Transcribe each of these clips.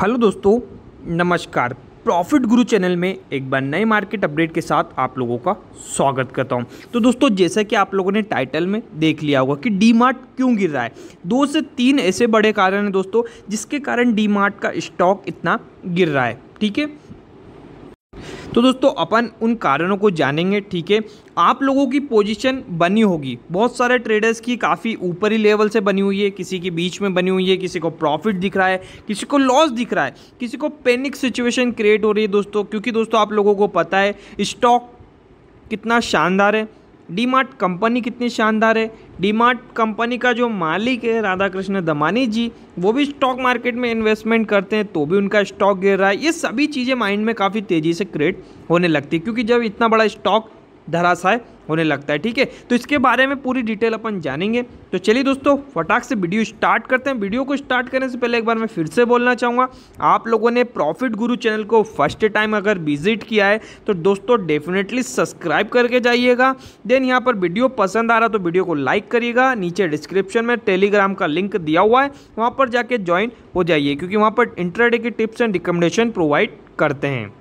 hello दोस्तों नमस्कार profit गुरु चैनल में एक बार नए मार्केट अपडेट के साथ आप लोगों का स्वागत करता हूं तो दोस्तों जैसा कि आप लोगों ने टाइटल में देख लिया होगा कि डी मार्ट क्यों गिर रहा है दो से तीन ऐसे बड़े कारण हैं दोस्तों जिसके कारण डी मार्ट का स्टॉक इतना गिर रहा है ठीक है तो दोस्तों अपन उन कारणों को जानेंगे ठीक है आप लोगों की पोजीशन बनी होगी बहुत सारे ट्रेडर्स की काफ़ी ऊपरी लेवल से बनी हुई है किसी के बीच में बनी हुई है किसी को प्रॉफिट दिख रहा है किसी को लॉस दिख रहा है किसी को पैनिक सिचुएशन क्रिएट हो रही है दोस्तों क्योंकि दोस्तों आप लोगों को पता है स्टॉक कितना शानदार है डी मार्ट कंपनी कितनी शानदार है डी मार्ट कंपनी का जो मालिक है राधा कृष्ण दमानी जी वो भी स्टॉक मार्केट में इन्वेस्टमेंट करते हैं तो भी उनका स्टॉक गिर रहा है ये सभी चीज़ें माइंड में काफ़ी तेज़ी से क्रिएट होने लगती है क्योंकि जब इतना बड़ा स्टॉक धराशाय होने लगता है ठीक है तो इसके बारे में पूरी डिटेल अपन जानेंगे तो चलिए दोस्तों फटाक से वीडियो स्टार्ट करते हैं वीडियो को स्टार्ट करने से पहले एक बार मैं फिर से बोलना चाहूँगा आप लोगों ने प्रॉफिट गुरु चैनल को फर्स्ट टाइम अगर विजिट किया है तो दोस्तों डेफिनेटली सब्सक्राइब करके जाइएगा देन यहाँ पर वीडियो पसंद आ रहा तो वीडियो को लाइक करिएगा नीचे डिस्क्रिप्शन में टेलीग्राम का लिंक दिया हुआ है वहाँ पर जाके ज्वाइन हो जाइए क्योंकि वहाँ पर इंटरडे की टिप्स एंड रिकमेंडेशन प्रोवाइड करते हैं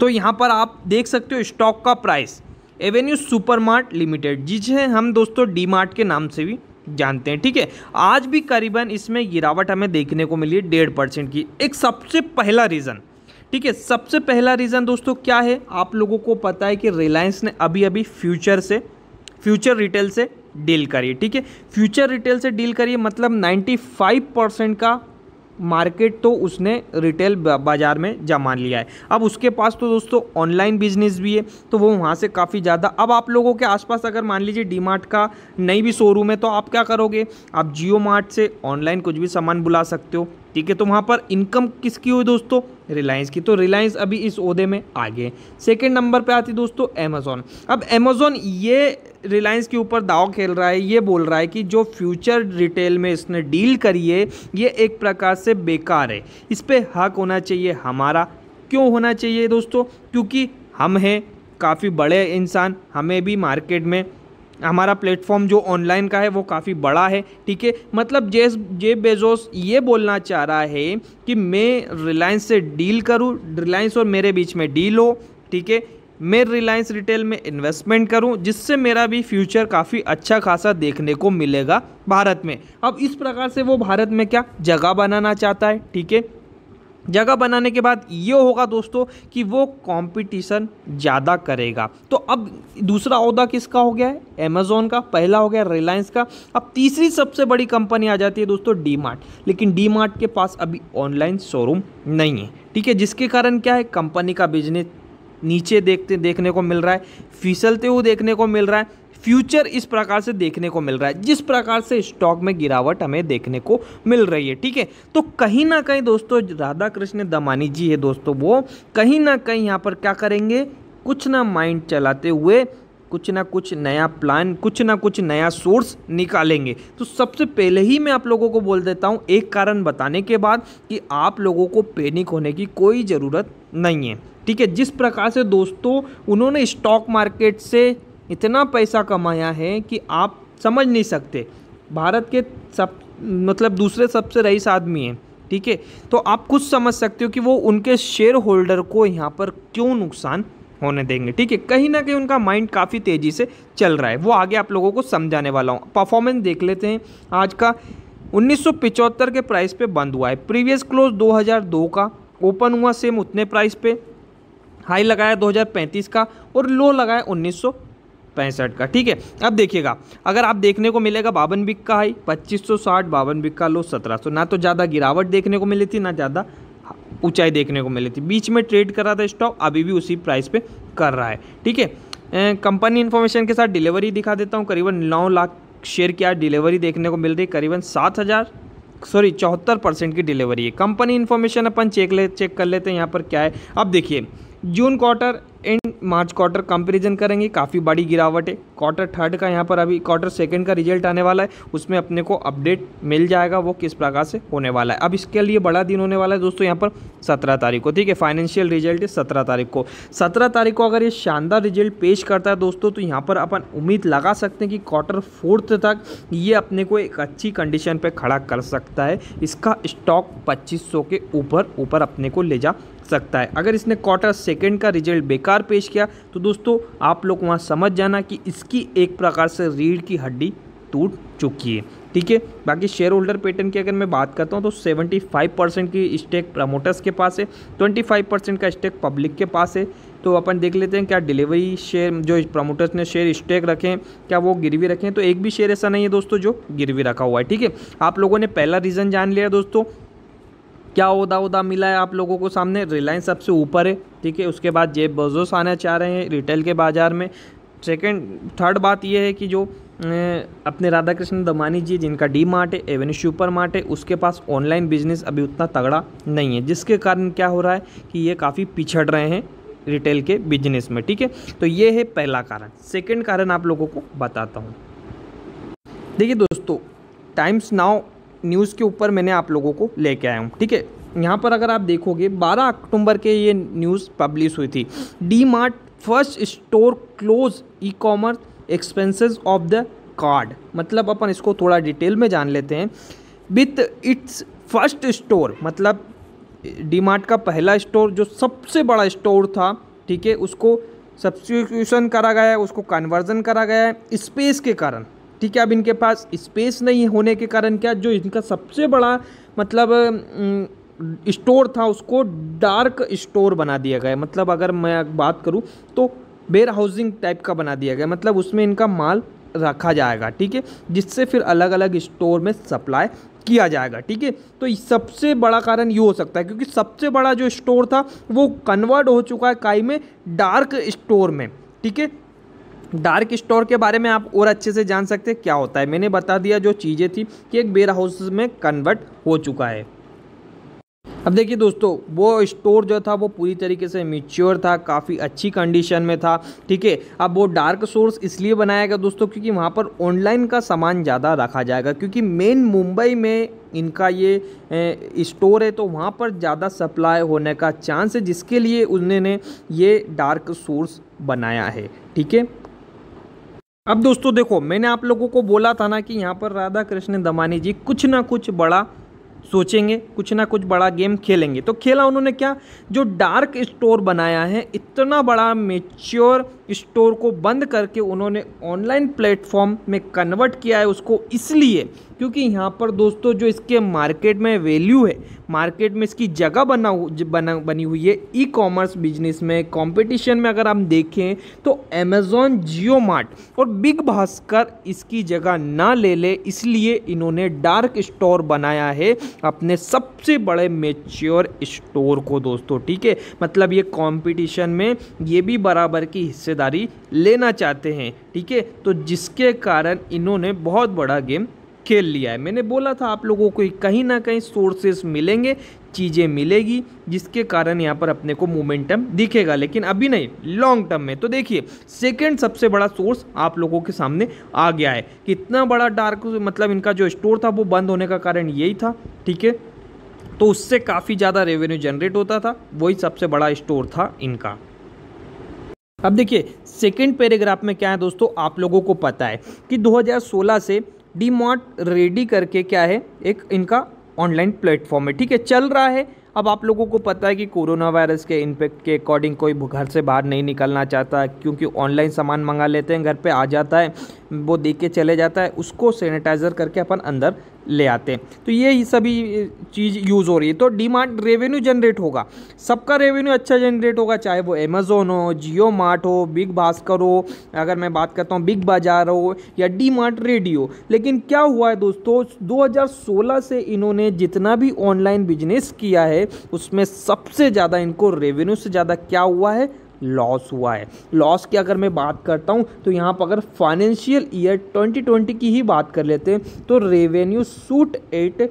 तो यहाँ पर आप देख सकते हो स्टॉक का प्राइस एवेन्यू सुपरमार्ट लिमिटेड जिसे हम दोस्तों डी मार्ट के नाम से भी जानते हैं ठीक है आज भी करीबन इसमें गिरावट हमें देखने को मिली है डेढ़ परसेंट की एक सबसे पहला रीज़न ठीक है सबसे पहला रीज़न दोस्तों क्या है आप लोगों को पता है कि रिलायंस ने अभी अभी फ्यूचर से फ्यूचर रिटेल से डील करिए ठीक है फ्यूचर रिटेल से डील करिए मतलब 95 परसेंट का मार्केट तो उसने रिटेल बाज़ार में जमा लिया है अब उसके पास तो दोस्तों ऑनलाइन बिजनेस भी है तो वो वहाँ से काफ़ी ज़्यादा अब आप लोगों के आसपास अगर मान लीजिए डी का नई भी शोरूम है तो आप क्या करोगे आप जियो मार्ट से ऑनलाइन कुछ भी सामान बुला सकते हो ठीक है तो वहाँ पर इनकम किसकी हुई दोस्तों रिलायंस की तो रिलायंस अभी इस उहदे में आगे सेकेंड नंबर पर आती दोस्तों अमेज़ोन अब अमेज़ोन ये रिलायंस के ऊपर दाव खेल रहा है ये बोल रहा है कि जो फ्यूचर रिटेल में इसने डील करी है ये एक प्रकार से बेकार है इस पर हक होना चाहिए हमारा क्यों होना चाहिए दोस्तों क्योंकि हम हैं काफ़ी बड़े इंसान हमें भी मार्केट में हमारा प्लेटफॉर्म जो ऑनलाइन का है वो काफ़ी बड़ा है ठीक है मतलब जे जे बेजोस ये बोलना चाह रहा है कि मैं रिलायंस से डील करूं रिलायंस और मेरे बीच में डील हो ठीक है मैं रिलायंस रिटेल में इन्वेस्टमेंट करूं जिससे मेरा भी फ्यूचर काफ़ी अच्छा खासा देखने को मिलेगा भारत में अब इस प्रकार से वो भारत में क्या जगह बनाना चाहता है ठीक है जगह बनाने के बाद ये होगा दोस्तों कि वो कंपटीशन ज़्यादा करेगा तो अब दूसरा अहदा किसका हो गया है अमेजोन का पहला हो गया रिलायंस का अब तीसरी सबसे बड़ी कंपनी आ जाती है दोस्तों डी मार्ट लेकिन डी मार्ट के पास अभी ऑनलाइन शोरूम नहीं है ठीक है जिसके कारण क्या है कंपनी का बिजनेस नीचे देखते देखने को मिल रहा है फिसलते हुए देखने को मिल रहा है फ्यूचर इस प्रकार से देखने को मिल रहा है जिस प्रकार से स्टॉक में गिरावट हमें देखने को मिल रही है ठीक है तो कहीं ना कहीं दोस्तों राधा कृष्ण दमानी जी है दोस्तों वो कहीं ना कहीं यहाँ पर क्या करेंगे कुछ ना माइंड चलाते हुए कुछ ना कुछ नया प्लान कुछ ना कुछ नया सोर्स निकालेंगे तो सबसे पहले ही मैं आप लोगों को बोल देता हूँ एक कारण बताने के बाद कि आप लोगों को पैनिक होने की कोई ज़रूरत नहीं है ठीक है जिस प्रकार से दोस्तों उन्होंने स्टॉक मार्केट से इतना पैसा कमाया है कि आप समझ नहीं सकते भारत के सब मतलब दूसरे सबसे रईस आदमी हैं ठीक है तो आप कुछ समझ सकते हो कि वो उनके शेयर होल्डर को यहाँ पर क्यों नुकसान होने देंगे ठीक है कहीं ना कहीं उनका माइंड काफ़ी तेज़ी से चल रहा है वो आगे आप लोगों को समझाने वाला हूँ परफॉर्मेंस देख लेते हैं आज का उन्नीस के प्राइस पे बंद हुआ है प्रीवियस क्लोज 2002 का ओपन हुआ सेम उतने प्राइस पे हाई लगाया 2035 का और लो लगाया उन्नीस पैंसठ का ठीक है अब देखिएगा अगर आप देखने को मिलेगा बावन बिक का हाई पच्चीस सौ साठ बावन बिक का लो सत्रह सौ ना तो ज़्यादा गिरावट देखने को मिली थी ना ज़्यादा ऊंचाई देखने को मिली थी बीच में ट्रेड कर रहा था स्टॉक अभी भी उसी प्राइस पे कर रहा है ठीक है कंपनी इन्फॉर्मेशन के साथ डिलीवरी दिखा देता हूँ करीबन नौ लाख शेयर की आज डिलीवरी देखने को मिल रही करीबन सात हज़ार सॉरी चौहत्तर परसेंट की डिलीवरी है कंपनी इन्फॉर्मेशन अपन चेक ले चेक कर लेते हैं यहाँ पर क्या है अब देखिए June quarter and March quarter comparison करेंगे काफ़ी बड़ी गिरावट है क्वार्टर थर्ड का यहाँ पर अभी क्वार्टर सेकंड का रिजल्ट आने वाला है उसमें अपने को अपडेट मिल जाएगा वो किस प्रकार से होने वाला है अब इसके लिए बड़ा दिन होने वाला है दोस्तों यहाँ पर सत्रह तारीख को ठीक है फाइनेंशियल रिजल्ट है सत्रह तारीख को सत्रह तारीख को अगर ये शानदार रिजल्ट पेश करता है दोस्तों तो यहाँ पर अपन उम्मीद लगा सकते हैं कि क्वार्टर फोर्थ तक ये अपने को एक अच्छी कंडीशन पर खड़ा कर सकता है इसका स्टॉक पच्चीस के ऊपर ऊपर अपने को ले जा सकता है अगर इसने क्वार्टर सेकेंड का रिजल्ट बेकार पेश किया तो दोस्तों आप लोग वहाँ समझ जाना कि इसकी एक प्रकार से रीढ़ की हड्डी टूट चुकी है ठीक है बाकी शेयर होल्डर पैटर्न की अगर मैं बात करता हूँ तो 75 परसेंट की स्टेक प्रमोटर्स के पास है 25 परसेंट का स्टेक पब्लिक के पास है तो अपन देख लेते हैं क्या डिलीवरी शेयर जो प्रमोटर्स ने शेयर स्टेक रखे हैं क्या वो गिरवी रखे हैं तो एक भी शेयर ऐसा नहीं है दोस्तों जो गिरवी रखा हुआ है ठीक है आप लोगों ने पहला रीज़न जान लिया दोस्तों क्या उदा उदा मिला है आप लोगों को सामने रिलायंस सबसे ऊपर है ठीक है उसके बाद जेब बजोस आना चाह रहे हैं रिटेल के बाज़ार में सेकेंड थर्ड बात यह है कि जो अपने राधा कृष्ण दमानी जी जिनका डी मार्ट है एवेन्यू सुपर मार्ट है उसके पास ऑनलाइन बिजनेस अभी उतना तगड़ा नहीं है जिसके कारण क्या हो रहा है कि ये काफ़ी पिछड़ रहे हैं रिटेल के बिजनेस में ठीक है तो ये है पहला कारण सेकेंड कारण आप लोगों को बताता हूँ देखिए दोस्तों टाइम्स नाउ न्यूज़ के ऊपर मैंने आप लोगों को लेके आया हूँ ठीक है यहाँ पर अगर आप देखोगे 12 अक्टूबर के ये न्यूज़ पब्लिश हुई थी D Mart first store close e commerce expenses of the card मतलब अपन इसको थोड़ा डिटेल में जान लेते हैं विथ इट्स फर्स्ट स्टोर मतलब डी मार्ट का पहला स्टोर जो सबसे बड़ा स्टोर था ठीक है उसको सब्सिट्यूशन करा गया है उसको कन्वर्जन करा गया है स्पेस के कारण ठीक है अब इनके पास स्पेस नहीं होने के कारण क्या जो इनका सबसे बड़ा मतलब स्टोर था उसको डार्क स्टोर बना दिया गया मतलब अगर मैं बात करूँ तो वेयर हाउसिंग टाइप का बना दिया गया मतलब उसमें इनका माल रखा जाएगा ठीक है जिससे फिर अलग अलग स्टोर में सप्लाई किया जाएगा ठीक है तो सबसे बड़ा कारण ये हो सकता है क्योंकि सबसे बड़ा जो स्टोर था वो कन्वर्ट हो चुका है काई में डार्क स्टोर में ठीक है डार्क स्टोर के बारे में आप और अच्छे से जान सकते हैं क्या होता है मैंने बता दिया जो चीज़ें थी कि एक बेयर हाउस में कन्वर्ट हो चुका है अब देखिए दोस्तों वो स्टोर जो था वो पूरी तरीके से मिच्योर था काफ़ी अच्छी कंडीशन में था ठीक है अब वो डार्क सोर्स इसलिए बनाया गया दोस्तों क्योंकि वहाँ पर ऑनलाइन का सामान ज़्यादा रखा जाएगा क्योंकि मेन मुंबई में इनका ये स्टोर है तो वहाँ पर ज़्यादा सप्लाई होने का चांस है जिसके लिए उन्होंने ये डार्क सोर्स बनाया है ठीक है अब दोस्तों देखो मैंने आप लोगों को बोला था ना कि यहाँ पर राधा कृष्ण दमानी जी कुछ ना कुछ बड़ा सोचेंगे कुछ ना कुछ बड़ा गेम खेलेंगे तो खेला उन्होंने क्या जो डार्क स्टोर बनाया है इतना बड़ा मेच्योर स्टोर को बंद करके उन्होंने ऑनलाइन प्लेटफॉर्म में कन्वर्ट किया है उसको इसलिए क्योंकि यहाँ पर दोस्तों जो इसके मार्केट में वैल्यू है मार्केट में इसकी जगह बना बना बनी हुई है ई कॉमर्स बिजनेस में कंपटीशन में अगर हम देखें तो अमेज़ोन जियो मार्ट और बिग भास्कर इसकी जगह ना ले ले इसलिए इन्होंने डार्क स्टोर बनाया है अपने सबसे बड़े मेच्योर स्टोर को दोस्तों ठीक है मतलब ये कॉम्पिटिशन में ये भी बराबर की हिस्से हिस्सेदारी लेना चाहते हैं ठीक है तो जिसके कारण इन्होंने बहुत बड़ा गेम खेल लिया है मैंने बोला था आप लोगों को कहीं ना कहीं सोर्सेस मिलेंगे चीज़ें मिलेगी जिसके कारण यहाँ पर अपने को मोमेंटम दिखेगा लेकिन अभी नहीं लॉन्ग टर्म में तो देखिए सेकंड सबसे बड़ा सोर्स आप लोगों के सामने आ गया है कितना बड़ा डार्क मतलब इनका जो स्टोर था वो बंद होने का कारण यही था ठीक है तो उससे काफ़ी ज़्यादा रेवेन्यू जनरेट होता था वही सबसे बड़ा स्टोर था इनका अब देखिए सेकेंड पैराग्राफ में क्या है दोस्तों आप लोगों को पता है कि 2016 से डी मार्ट रेडी करके क्या है एक इनका ऑनलाइन प्लेटफॉर्म है ठीक है चल रहा है अब आप लोगों को पता है कि कोरोना वायरस के इम्पेक्ट के अकॉर्डिंग कोई घर से बाहर नहीं निकलना चाहता क्योंकि ऑनलाइन सामान मंगा लेते हैं घर पे आ जाता है वो देख के चले जाता है उसको सैनिटाइज़र करके अपन अंदर ले आते हैं तो ये सभी चीज़ यूज़ हो रही है तो डिमांड रेवेन्यू जनरेट होगा सबका रेवेन्यू अच्छा जनरेट होगा चाहे वो अमेज़ोन हो जियो मार्ट हो बिग भास्कर हो अगर मैं बात करता हूँ बिग बाज़ार हो या डी मार्ट रेडियो लेकिन क्या हुआ है दोस्तों 2016 से इन्होंने जितना भी ऑनलाइन बिजनेस किया है उसमें सबसे ज़्यादा इनको रेवेन्यू से ज़्यादा क्या हुआ है लॉस हुआ है लॉस की अगर मैं बात करता हूँ तो यहाँ पर अगर फाइनेंशियल ईयर 2020 की ही बात कर लेते हैं तो रेवेन्यू सूट एट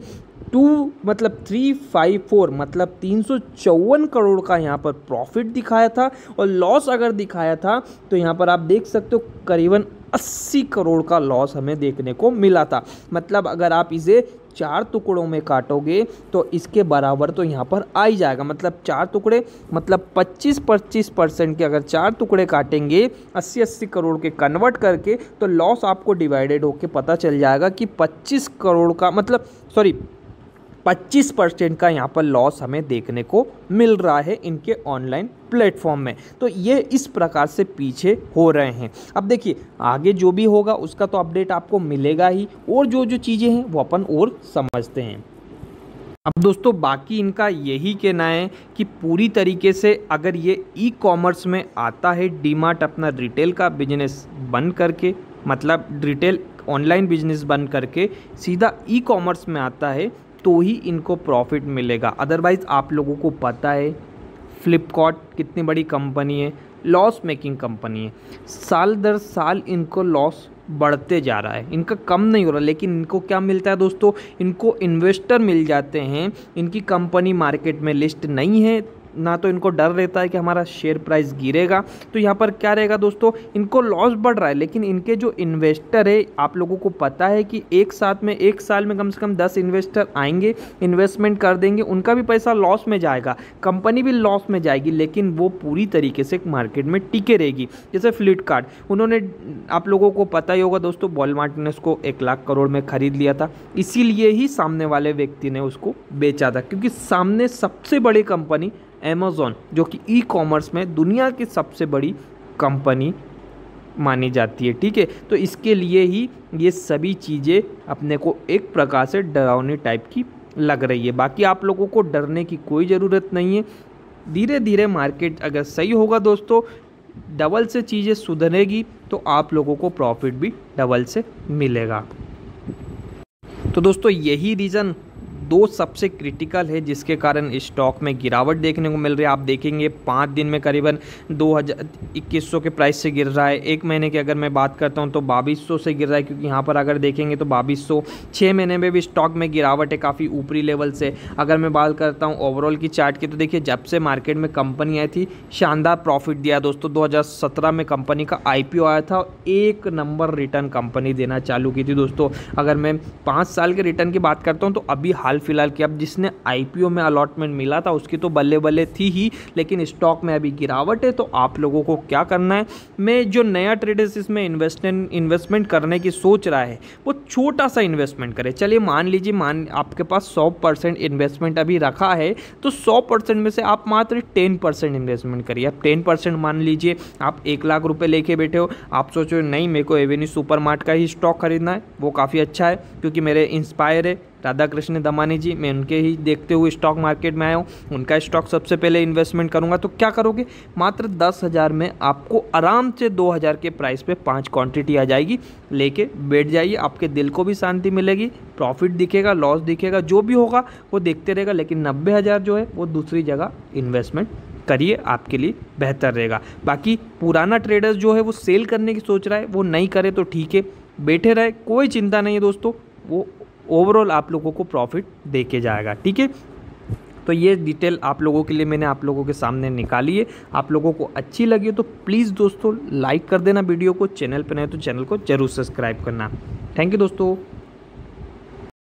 टू मतलब थ्री फाइव फोर मतलब तीन सौ चौवन करोड़ का यहाँ पर प्रॉफिट दिखाया था और लॉस अगर दिखाया था तो यहाँ पर आप देख सकते हो करीबन अस्सी करोड़ का लॉस हमें देखने को मिला था मतलब अगर आप इसे चार टुकड़ों में काटोगे तो इसके बराबर तो यहाँ पर आ ही जाएगा मतलब चार टुकड़े मतलब 25 25 परसेंट के अगर चार टुकड़े काटेंगे 80 80 करोड़ के कन्वर्ट करके तो लॉस आपको डिवाइडेड होके पता चल जाएगा कि 25 करोड़ का मतलब सॉरी 25 परसेंट का यहाँ पर लॉस हमें देखने को मिल रहा है इनके ऑनलाइन प्लेटफॉर्म में तो ये इस प्रकार से पीछे हो रहे हैं अब देखिए आगे जो भी होगा उसका तो अपडेट आपको मिलेगा ही और जो जो चीज़ें हैं वो अपन और समझते हैं अब दोस्तों बाकी इनका यही कहना है कि पूरी तरीके से अगर ये ई कॉमर्स में आता है डीमार्ट अपना रिटेल का बिजनेस बंद करके मतलब रिटेल ऑनलाइन बिजनेस बंद करके सीधा ई कॉमर्स में आता है तो ही इनको प्रॉफिट मिलेगा अदरवाइज़ आप लोगों को पता है फ्लिपकार्ट कितनी बड़ी कंपनी है लॉस मेकिंग कंपनी है साल दर साल इनको लॉस बढ़ते जा रहा है इनका कम नहीं हो रहा लेकिन इनको क्या मिलता है दोस्तों इनको इन्वेस्टर मिल जाते हैं इनकी कंपनी मार्केट में लिस्ट नहीं है ना तो इनको डर रहता है कि हमारा शेयर प्राइस गिरेगा तो यहाँ पर क्या रहेगा दोस्तों इनको लॉस बढ़ रहा है लेकिन इनके जो इन्वेस्टर है आप लोगों को पता है कि एक साथ में एक साल में कम से कम दस इन्वेस्टर आएंगे इन्वेस्टमेंट कर देंगे उनका भी पैसा लॉस में जाएगा कंपनी भी लॉस में जाएगी लेकिन वो पूरी तरीके से मार्केट में टिके रहेगी जैसे फ्लिपकार्ट उन्होंने आप लोगों को पता ही होगा दोस्तों वॉलमार्ट ने उसको एक लाख करोड़ में खरीद लिया था इसीलिए ही सामने वाले व्यक्ति ने उसको बेचा था क्योंकि सामने सबसे बड़ी कंपनी अमेज़ोन जो कि ई कॉमर्स में दुनिया की सबसे बड़ी कंपनी मानी जाती है ठीक है तो इसके लिए ही ये सभी चीज़ें अपने को एक प्रकार से डरावनी टाइप की लग रही है बाकी आप लोगों को डरने की कोई ज़रूरत नहीं है धीरे धीरे मार्केट अगर सही होगा दोस्तों डबल से चीज़ें सुधरेगी तो आप लोगों को प्रॉफिट भी डबल से मिलेगा तो दोस्तों यही रीज़न दो सबसे क्रिटिकल है जिसके कारण स्टॉक में गिरावट देखने को मिल रही है आप देखेंगे पाँच दिन में करीबन दो हज़ार के प्राइस से गिर रहा है एक महीने की अगर मैं बात करता हूँ तो बाईस से गिर रहा है क्योंकि यहाँ पर अगर देखेंगे तो बाईस सौ महीने में भी स्टॉक में गिरावट है काफ़ी ऊपरी लेवल से अगर मैं बात करता हूँ ओवरऑल की चार्ट की तो देखिए जब से मार्केट में कंपनी आई थी शानदार प्रॉफिट दिया दोस्तों 2017 में कंपनी का आईपीओ आया था एक नंबर रिटर्न कंपनी देना चालू की थी दोस्तों अगर मैं पाँच साल के रिटर्न की बात करता हूँ तो अभी हाल हाल फिलहाल की अब जिसने आई में अलॉटमेंट मिला था उसकी तो बल्ले बल्ले थी ही लेकिन स्टॉक में अभी गिरावट है तो आप लोगों को क्या करना है मैं जो नया ट्रेडर्स इसमें इन्वेस्टमेंट इन्वेस्टमेंट करने की सोच रहा है वो छोटा सा इन्वेस्टमेंट करे चलिए मान लीजिए मान आपके पास सौ परसेंट इन्वेस्टमेंट अभी रखा है तो सौ परसेंट में से आप मात्र टेन परसेंट इन्वेस्टमेंट करिए आप टेन परसेंट मान लीजिए आप एक लाख रुपये लेके बैठे हो आप सोचो नहीं मेरे को एवेन्यू सुपर का ही स्टॉक खरीदना है वो काफ़ी अच्छा है क्योंकि मेरे इंस्पायर है राधा कृष्ण दमानी जी मैं उनके ही देखते हुए स्टॉक मार्केट में आया हूँ उनका स्टॉक सबसे पहले इन्वेस्टमेंट करूँगा तो क्या करोगे मात्र दस हज़ार में आपको आराम से दो हज़ार के प्राइस पे पाँच क्वांटिटी आ जाएगी लेके बैठ जाइए आपके दिल को भी शांति मिलेगी प्रॉफिट दिखेगा लॉस दिखेगा जो भी होगा वो देखते रहेगा लेकिन नब्बे हज़ार जो है वो दूसरी जगह इन्वेस्टमेंट करिए आपके लिए बेहतर रहेगा बाकी पुराना ट्रेडर्स जो है वो सेल करने की सोच रहा है वो नहीं करे तो ठीक है बैठे रहे कोई चिंता नहीं है दोस्तों वो ओवरऑल आप लोगों को प्रॉफिट दे के जाएगा ठीक है तो ये डिटेल आप लोगों के लिए मैंने आप लोगों के सामने निकाली है आप लोगों को अच्छी लगी तो प्लीज़ दोस्तों लाइक कर देना वीडियो को चैनल पर नहीं तो चैनल को जरूर सब्सक्राइब करना थैंक यू दोस्तों